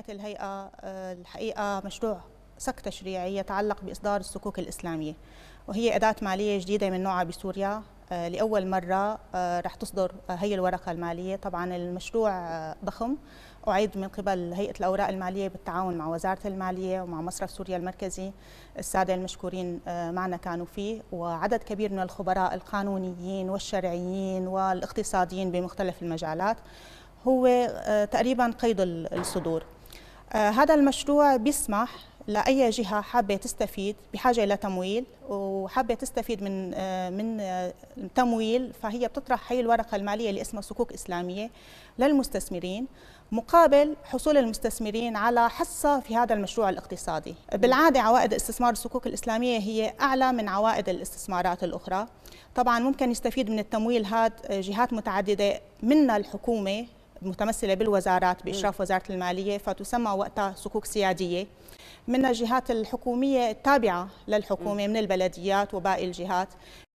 كانت الهيئة آه، الحقيقة مشروع سك تشريعي يتعلق بإصدار السكوك الإسلامية وهي أداة مالية جديدة من نوعها بسوريا آه، لأول مرة آه، رح تصدر هي الورقة المالية طبعا المشروع ضخم أعيد من قبل هيئة الأوراق المالية بالتعاون مع وزارة المالية ومع مصرف سوريا المركزي السادة المشكورين معنا كانوا فيه وعدد كبير من الخبراء القانونيين والشرعيين والاقتصاديين بمختلف المجالات هو تقريبا قيد الصدور آه، هذا المشروع بيسمح لاي جهه حابه تستفيد بحاجه لتمويل وحابه تستفيد من آه، من آه، تمويل فهي بتطرح هي الورقه الماليه اللي اسمها صكوك اسلاميه للمستثمرين مقابل حصول المستثمرين على حصه في هذا المشروع الاقتصادي بالعاده عوائد استثمار الصكوك الاسلاميه هي اعلى من عوائد الاستثمارات الاخرى طبعا ممكن يستفيد من التمويل هذا جهات متعدده منها الحكومه متمثله بالوزارات باشراف وزاره الماليه فتسمى وقتها صكوك سياديه من الجهات الحكوميه التابعه للحكومه من البلديات وباقي الجهات